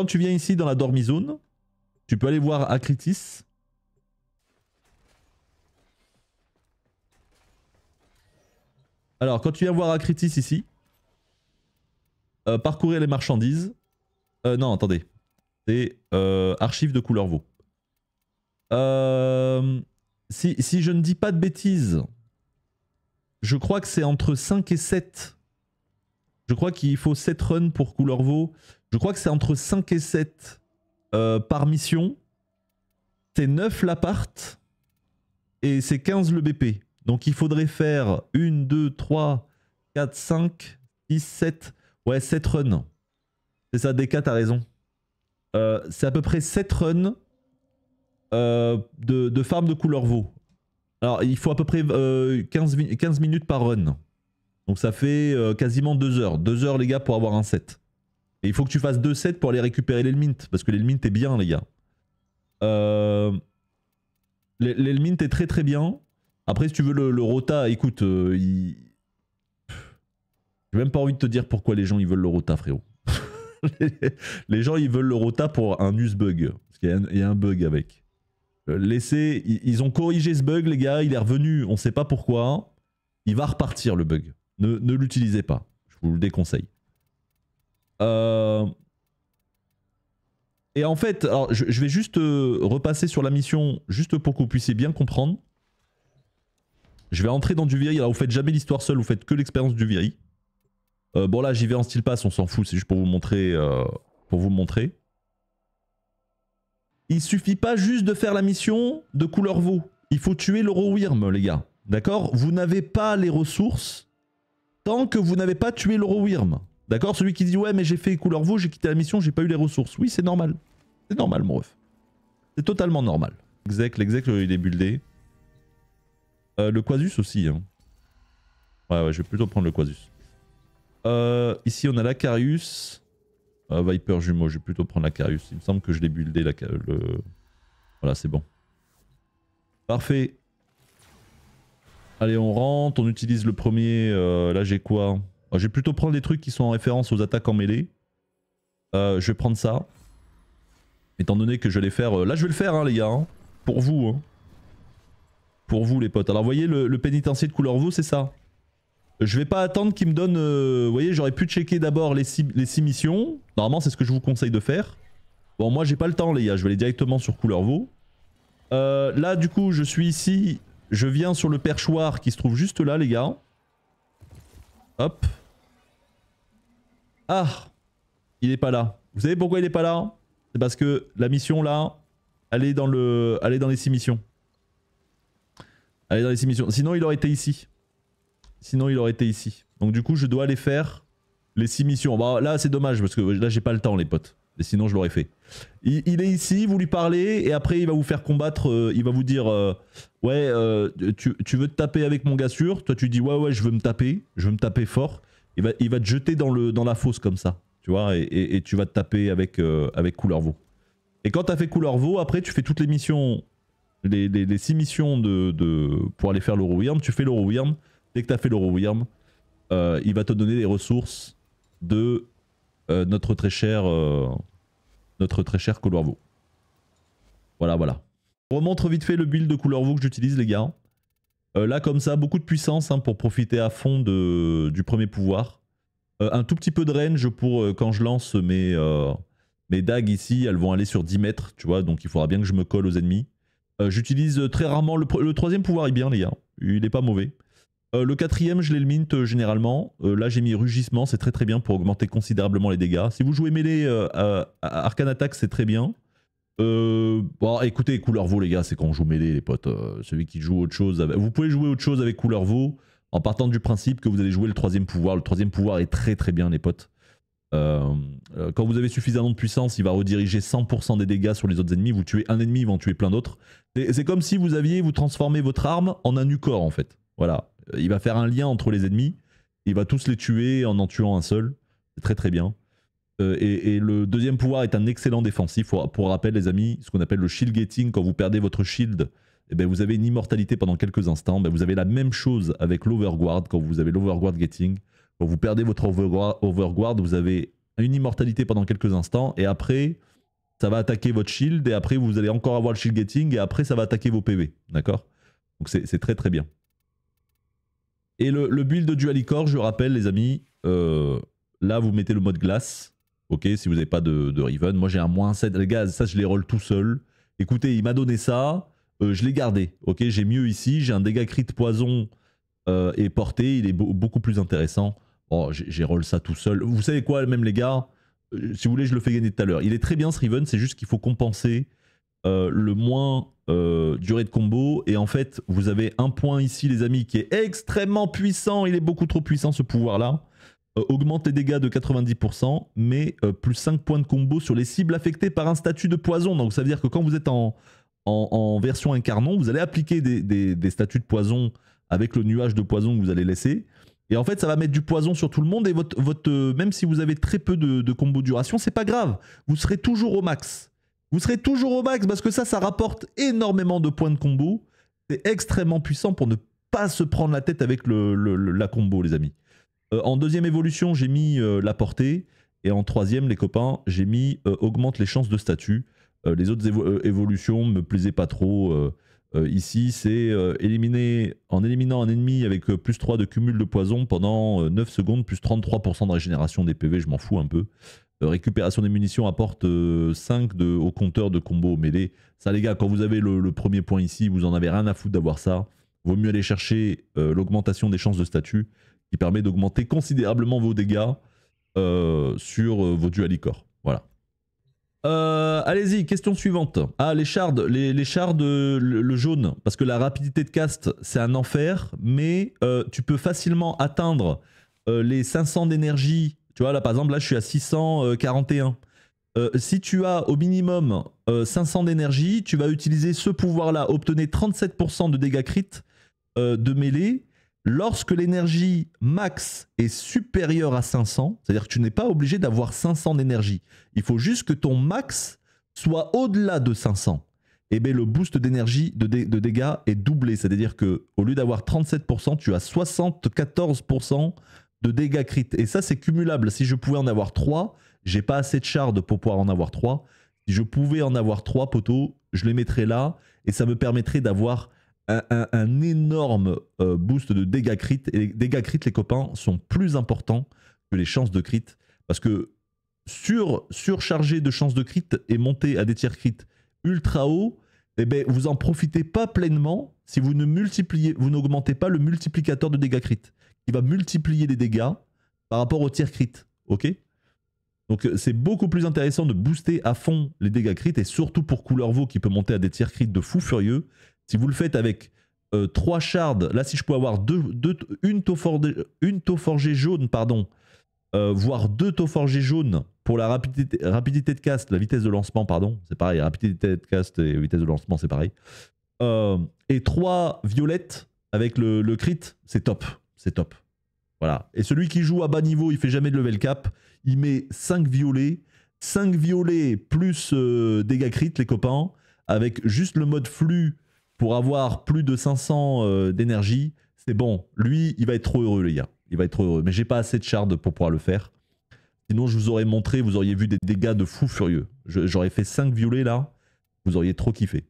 Quand tu viens ici dans la dormi-zone, tu peux aller voir Acritis. Alors, quand tu viens voir Acritis ici, euh, parcourir les marchandises. Euh, non, attendez. C'est euh, archives de couleur veau. Si, si, je ne dis pas de bêtises, je crois que c'est entre 5 et 7. Je crois qu'il faut 7 runs pour couleur veau. Je crois que c'est entre 5 et 7 euh, par mission. C'est 9 l'appart et c'est 15 le BP. Donc il faudrait faire 1, 2, 3, 4, 5, 6, 7. Ouais, 7 runs. C'est ça, DK, t'as raison. Euh, c'est à peu près 7 runs euh, de, farm de couleur veau. Alors, il faut à peu près 15, 15, minutes par run. Donc ça fait quasiment 2 heures. 2 heures, les gars, pour avoir un set. Et il faut que tu fasses 2 sets pour aller récupérer l'Elmint, parce que l'Elmint est bien, les gars. Euh... L'Elmint est très très bien. Après, si tu veux le, Rota, écoute, euh, J'ai même pas envie de te dire pourquoi les gens ils veulent le Rota, frérot. les gens ils veulent le Rota pour un use bug. Parce qu'il y, a un bug avec. Euh, ils ont corrigé ce bug, les gars. Il est revenu, on sait pas pourquoi. Il va repartir le bug. ne l'utilisez pas. Je vous le déconseille. Euh, et en fait, je, vais juste euh, repasser sur la mission, juste pour que vous puissiez bien comprendre. Je vais entrer dans du vieil. Alors, vous faites jamais l'histoire seule, vous faites que l'expérience du vieil. Euh, bon, là, j'y vais en style passe on s'en fout, c'est juste pour vous montrer. pour vous montrer. Il suffit pas juste de faire la mission de couleur veau. Il faut tuer l'Eurowyrm, les gars. D'accord Vous n'avez pas les ressources tant que vous n'avez pas tué l'Eurowyrm. D'accord Celui qui dit ouais mais j'ai fait couleur vous, j'ai quitté la mission, j'ai pas eu les ressources. Oui c'est normal. C'est normal mon ref. C'est totalement normal. Exec, l'exec euh, il est buildé. Euh, le Quasus aussi. Hein. Ouais ouais je vais plutôt prendre le Quasus. Euh, ici on a l'Acarius. Viper jumeau, je vais plutôt prendre l'Acarius. Il me semble que je l'ai buildé. La, le... Voilà c'est bon. Parfait. Allez on rentre, on utilise le premier. là j'ai quoi euh, je vais plutôt prendre des trucs qui sont en référence aux attaques en mêlée. Euh, je vais prendre ça. Étant donné que je vais les faire... Euh, là, je vais le faire, hein, les gars. Hein. Pour vous. Hein. Pour vous, les potes. Alors, vous voyez, le, pénitencier de couleur veau, c'est ça. Je vais pas attendre qu'il me donne... Vous voyez, j'aurais pu checker d'abord les 6 six missions. Normalement, c'est ce que je vous conseille de faire. Bon, moi, j'ai pas le temps, les gars. Je vais aller directement sur couleur veau. là, du coup, je suis ici. Je viens sur le perchoir qui se trouve juste là, les gars. Hop. Ah Il est pas là. Vous savez pourquoi il est pas là C'est parce que la mission là, elle est dans, le, dans les 6 missions. Elle est dans les 6 missions. Sinon il aurait été ici. Sinon il aurait été ici. Donc du coup je dois aller faire les 6 missions. Bah, là c'est dommage parce que là j'ai pas le temps les potes. Et sinon je l'aurais fait. Il, est ici, vous lui parlez et après il va vous faire combattre. Euh, il va vous dire euh, ouais euh, tu, tu, veux te taper avec mon gars sûr. Toi tu dis ouais ouais je veux me taper. Je veux me taper fort il va, te jeter dans, le, dans la fosse comme ça, tu vois, et, tu vas te taper avec, euh, avec Couleur Vaux. Et quand as fait Couleur Vaux, après tu fais toutes les missions, les, les, six missions de, pour aller faire Wyrm, tu fais Wyrm, dès que t'as fait l'Euro euh, il va te donner les ressources de euh, notre très cher, euh, notre très cher Couleur Vaux. Voilà, voilà. On remontre vite fait le build de Couleur Vaux que j'utilise les gars. Euh, là, comme ça, beaucoup de puissance hein, pour profiter à fond du premier pouvoir. Euh, un tout petit peu de range pour euh, quand je lance mes, mes dagues ici, elles vont aller sur 10 mètres, tu vois, donc il faudra bien que je me colle aux ennemis. J'utilise très rarement le, troisième pouvoir, est bien les gars, il n'est pas mauvais. le quatrième, je l'élimine généralement. là, j'ai mis rugissement, c'est très très bien pour augmenter considérablement les dégâts. Si vous jouez mêlée, Arcane Attack, c'est très bien. Euh, bon, écoutez, couleur vaut les gars, c'est quand on joue mêlée, les potes. Euh, celui qui joue autre chose. Avec... Vous pouvez jouer autre chose avec couleur vaut en partant du principe que vous allez jouer le troisième pouvoir. Le troisième pouvoir est très très bien, les potes. Euh, quand vous avez suffisamment de puissance, il va rediriger 100% des dégâts sur les autres ennemis. Vous tuez un ennemi, il va en tuer plein d'autres. C'est comme si vous aviez, vous transformez votre arme en un corps en fait. Voilà. Il va faire un lien entre les ennemis. Il va tous les tuer en en tuant un seul. C'est très très bien. Euh, et, le deuxième pouvoir est un excellent défensif. Pour, rappel, les amis, ce qu'on appelle le shield getting. quand vous perdez votre shield, eh ben vous avez une immortalité pendant quelques instants. Ben, vous avez la même chose avec l'overguard, quand vous avez l'overguard getting, Quand vous perdez votre overguard, vous avez une immortalité pendant quelques instants. Et après, ça va attaquer votre shield. Et après, vous allez encore avoir le shield getting. Et après, ça va attaquer vos PV. D'accord Donc c'est très très bien. Et le, build de Dualicor, je rappelle les amis, euh, là vous mettez le mode glace. Ok, si vous n'avez pas de, de, Riven, moi j'ai un moins 7. Les gars, ça je les roll tout seul. Écoutez, il m'a donné ça, euh, je l'ai gardé. Ok, j'ai mieux ici, j'ai un dégât crit poison et euh, porté, il est beaucoup plus intéressant. oh j'ai roll ça tout seul. Vous savez quoi, même les gars, euh, si vous voulez, je le fais gagner tout à l'heure. Il est très bien ce Riven, c'est juste qu'il faut compenser le moins durée de combo. Et en fait, vous avez un point ici, les amis, qui est extrêmement puissant. Il est beaucoup trop puissant ce pouvoir-là. Euh, augmente les dégâts de 90%, mais euh, plus 5 points de combo sur les cibles affectées par un statut de poison. Donc ça veut dire que quand vous êtes en, en, version incarnon, vous allez appliquer des, statuts de poison avec le nuage de poison que vous allez laisser. Et en fait, ça va mettre du poison sur tout le monde. Et votre, votre euh, même si vous avez très peu de, de combo duration, c'est pas grave. Vous serez toujours au max. Vous serez toujours au max parce que ça, ça rapporte énormément de points de combo. C'est extrêmement puissant pour ne pas se prendre la tête avec le, la combo, les amis. Euh, en deuxième évolution, j'ai mis euh, la portée. Et en troisième, les copains, j'ai mis euh, augmente les chances de statut. les autres évolutions évolutions me plaisaient pas trop. ici, c'est éliminer en éliminant un ennemi avec plus 3 de cumul de poison pendant 9 secondes, plus 33% de régénération des PV, je m'en fous un peu. récupération des munitions apporte 5 de, au compteur de combo mêlé. Ça les gars, quand vous avez le, premier point ici, vous en avez rien à foutre d'avoir ça. Vaut mieux aller chercher l'augmentation des chances de statut qui permet d'augmenter considérablement vos dégâts euh, sur euh, vos dualicors. Voilà. Euh, allez-y, question suivante. Ah, les shards, les, shards, le, le, jaune, parce que la rapidité de cast, c'est un enfer, mais tu peux facilement atteindre les 500 d'énergie. Tu vois, là par exemple, là je suis à 641. si tu as au minimum 500 d'énergie, tu vas utiliser ce pouvoir-là. obtenir 37% de dégâts crit de mêlée Lorsque l'énergie max est supérieure à 500, c'est-à-dire que tu n'es pas obligé d'avoir 500 d'énergie, il faut juste que ton max soit au-delà de 500. Et eh bien le boost d'énergie de, dégâts est doublé, c'est-à-dire que au lieu d'avoir 37%, tu as 74% de dégâts crit. Et ça c'est cumulable. Si je pouvais en avoir 3, j'ai pas assez de shards pour pouvoir en avoir 3. Si je pouvais en avoir 3 poteaux, je les mettrais là et ça me permettrait d'avoir un, énorme euh, boost de dégâts crit. Et les dégâts crit, les copains, sont plus importants que les chances de crit. Parce que sur, de chances de crit et monter à des tiers crit ultra haut, eh ben, vous en profitez pas pleinement si vous ne multipliez, vous n'augmentez pas le multiplicateur de dégâts crit, qui va multiplier les dégâts par rapport aux tiers crit. Ok donc euh, c'est beaucoup plus intéressant de booster à fond les dégâts crit et surtout pour Couleur vaut qui peut monter à des tiers crit de fou furieux, si vous le faites avec 3 euh, shards, là si je peux avoir une, taux forgée, jaune, pardon, euh, voire deux taux forgés jaunes pour la rapidité, de cast, la vitesse de lancement, pardon, c'est pareil, rapidité de cast et vitesse de lancement, c'est pareil. Euh, et 3 violettes avec le, crit, c'est top, c'est top. Voilà. Et celui qui joue à bas niveau, il fait jamais de level cap, il met 5 violets, 5 violets plus dégâts crit, les copains, avec juste le mode flux pour avoir plus de 500 euh, d'énergie, c'est bon. Lui, il va être trop heureux, les gars. Il va être trop heureux. Mais j'ai pas assez de shards pour pouvoir le faire. Sinon, je vous aurais montré, vous auriez vu des dégâts de fou furieux. J'aurais fait 5 violets là, vous auriez trop kiffé.